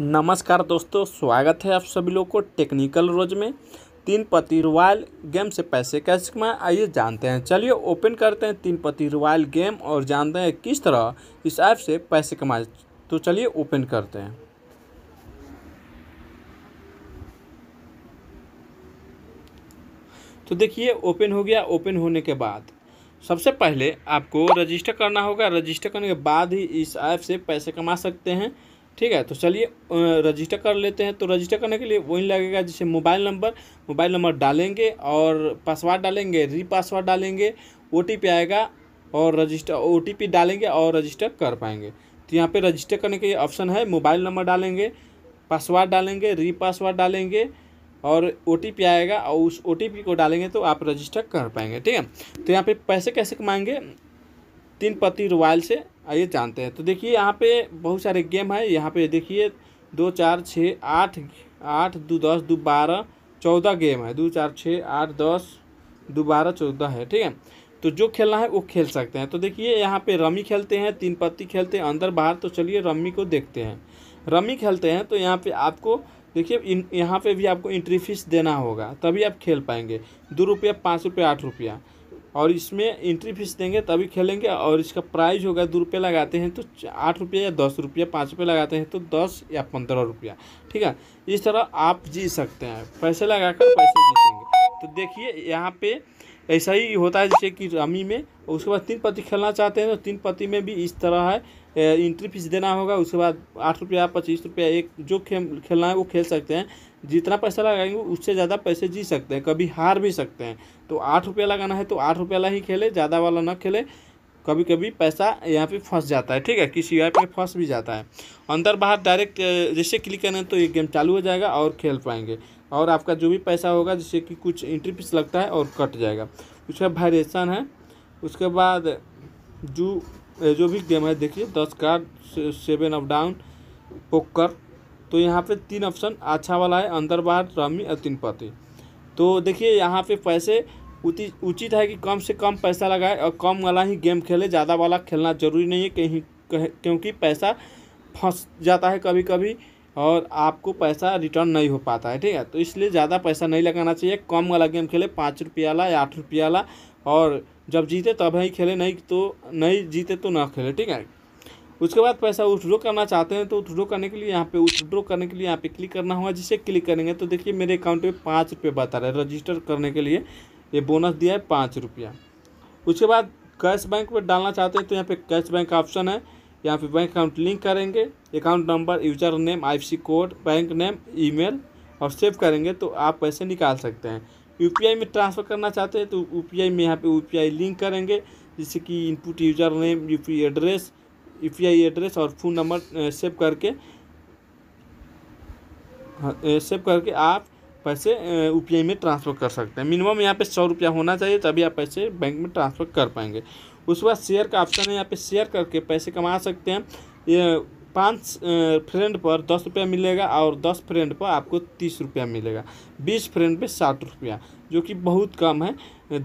नमस्कार दोस्तों स्वागत है आप सभी लोग को टेक्निकल रोज में तीन पति रॉयल गेम से पैसे कैसे कमाएं आइए जानते हैं चलिए ओपन करते हैं तीन पति रॉयल गेम और जानते हैं किस तरह इस ऐप से पैसे कमाए तो चलिए ओपन करते हैं तो देखिए ओपन हो गया ओपन होने के बाद सबसे पहले आपको रजिस्टर करना होगा रजिस्टर करने के बाद ही इस ऐप से पैसे कमा सकते हैं ठीक है तो चलिए रजिस्टर कर लेते हैं तो रजिस्टर करने के लिए वही लगेगा जैसे मोबाइल नंबर मोबाइल नंबर डालेंगे और पासवर्ड डालेंगे री पासवर्ड डालेंगे ओ आएगा और रजिस्टर ओ डालेंगे और रजिस्टर कर पाएंगे तो यहाँ पे रजिस्टर करने के लिए ऑप्शन है मोबाइल नंबर डालेंगे पासवर्ड डालेंगे री पासवर्ड डालेंगे और ओ आएगा और उस ओ को डालेंगे तो आप रजिस्टर कर पाएंगे ठीक है तो यहाँ पे पैसे कैसे कमाएंगे तीन पति रोबाइल से आइए जानते हैं तो देखिए यहाँ पे बहुत सारे गेम हैं यहाँ पे देखिए दो चार छः आठ आठ दो दस दो बारह चौदह गेम है दो चार छः आठ दस दो बारह चौदह है ठीक है तो जो खेलना है वो खेल सकते हैं तो देखिए यहाँ पे रमी खेलते हैं तीन पत्ती खेलते हैं अंदर बाहर तो चलिए रमी को देखते हैं रमी खेलते हैं तो यहाँ पे आपको देखिए यहाँ पे भी आपको इंट्री फीस देना होगा तभी आप खेल पाएंगे दो रुपया पाँच रुपया आठ रुपया और इसमें एंट्री फीस देंगे तभी खेलेंगे और इसका प्राइस होगा दो रुपये लगाते हैं तो आठ रुपये या दस रुपये पाँच रुपये लगाते हैं तो दस या पंद्रह रुपया ठीक है इस तरह आप जी सकते हैं पैसे लगाकर पैसे जीतेंगे तो देखिए यहाँ पे ऐसा ही होता है जैसे कि रमी में उसके बाद तीन पत्ती खेलना चाहते हैं तो तीन पत्ती में भी इस तरह है इंट्री फीस देना होगा उसके बाद आठ रुपया पच्चीस रुपया एक जो खेल खेलना है वो खेल सकते हैं जितना पैसा लगाएंगे उससे ज़्यादा पैसे जीत सकते हैं कभी हार भी सकते हैं तो आठ रुपया लगाना है तो आठ रुपया ही खेले ज़्यादा वाला ना खेले कभी कभी पैसा यहाँ पे फंस जाता है ठीक है किसी ऐप में फंस भी जाता है अंदर बाहर डायरेक्ट जैसे क्लिक करें तो ये गेम चालू हो जाएगा और खेल पाएंगे और आपका जो भी पैसा होगा जैसे कि कुछ एंट्री फीस लगता है और कट जाएगा उसका वायरेशन है उसके बाद जो जो भी गेम है देखिए दस card seven up down poker तो यहाँ पे तीन ऑप्शन अच्छा वाला है अंदर बाहर रमी और तीन पति तो देखिए यहाँ पे पैसे उचित है कि कम से कम पैसा लगाए और कम वाला ही गेम खेले ज़्यादा वाला खेलना जरूरी नहीं है कहीं क्योंकि पैसा फंस जाता है कभी कभी और आपको पैसा रिटर्न नहीं हो पाता है ठीक है तो इसलिए ज़्यादा पैसा नहीं लगाना चाहिए कम वाला गेम खेले पाँच रुपया वाला या आठ रुपया वाला और जब जीते तब ही खेले नहीं तो नहीं जीते तो ना खेले ठीक है उसके बाद पैसा विथड्रो करना चाहते हैं तो विथड्रो करने के लिए यहाँ पे विथड्रो करने के लिए यहाँ पे क्लिक करना होगा जिसे क्लिक करेंगे तो देखिए मेरे अकाउंट में पाँच रुपये बता रहे रजिस्टर करने के लिए ये बोनस दिया है पाँच रुपया उसके बाद कैश बैंक में डालना चाहते हैं तो यहाँ पे कैश बैंक ऑप्शन है यहाँ पे बैंक अकाउंट लिंक करेंगे account number user name I code bank name email और सेव करेंगे तो आप पैसे निकाल सकते हैं यू में ट्रांसफ़र करना चाहते हैं तो यू में यहाँ पर यू लिंक करेंगे जैसे कि input user name U address U address और फ़ोन नंबर सेव करके हाँ, सेव करके आप पैसे यू में ट्रांसफ़र कर सकते हैं मिनिमम यहाँ पे सौ रुपया होना चाहिए तभी आप पैसे बैंक में ट्रांसफ़र कर पाएंगे उसके बाद शेयर का ऑप्शन है यहाँ पे शेयर करके पैसे कमा सकते हैं ये पाँच फ्रेंड पर दस रुपया मिलेगा और दस फ्रेंड पर आपको तीस रुपया मिलेगा बीस फ्रेंड पे साठ रुपया जो कि बहुत कम है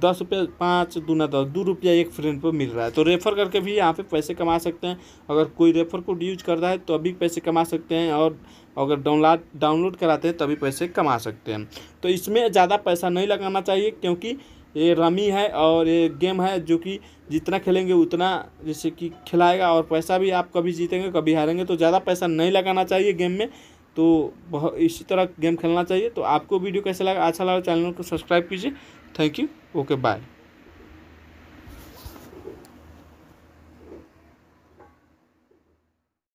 दस रुपया पाँच दूना दस दो रुपया एक फ्रेंड पर मिल रहा है तो रेफ़र करके भी यहाँ पे पैसे कमा सकते हैं अगर कोई रेफ़र कोड यूज कर रहा है तो अभी पैसे कमा सकते हैं और अगर डाउनलोड डाउनलोड कराते हैं तभी पैसे कमा सकते हैं तो इसमें ज़्यादा पैसा नहीं लगाना चाहिए क्योंकि ये रमी है और ये गेम है जो कि जितना खेलेंगे उतना जैसे कि खिलाएगा और पैसा भी आप कभी जीतेंगे कभी हारेंगे तो ज़्यादा पैसा नहीं लगाना चाहिए गेम में तो बहुत इसी तरह गेम खेलना चाहिए तो आपको वीडियो कैसा लगा अच्छा लगा तो चैनल को सब्सक्राइब कीजिए थैंक यू ओके बाय